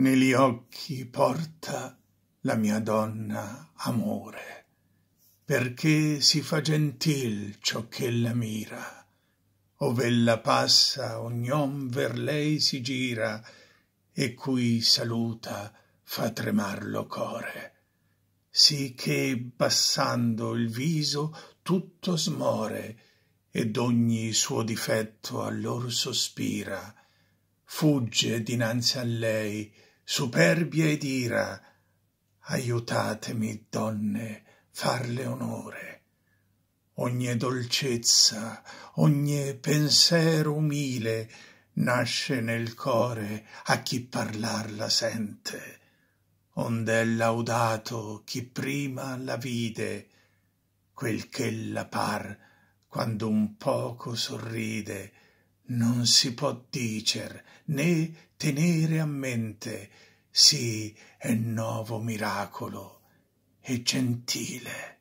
negli occhi porta la mia donna amore, perché si fa gentil ciò ch'ella mira, ov'ella passa ognom ver lei si gira, e cui saluta fa tremar lo core, sì che bassando il viso tutto smore, ed ogni suo difetto allor sospira, fugge dinanzi a lei, superbia ed ira, aiutatemi, donne, farle onore. Ogni dolcezza, ogni pensiero umile nasce nel core a chi parlarla sente, onde è laudato chi prima la vide, quel che la par quando un poco sorride, non si può dicer né tenere a mente sì è novo miracolo e gentile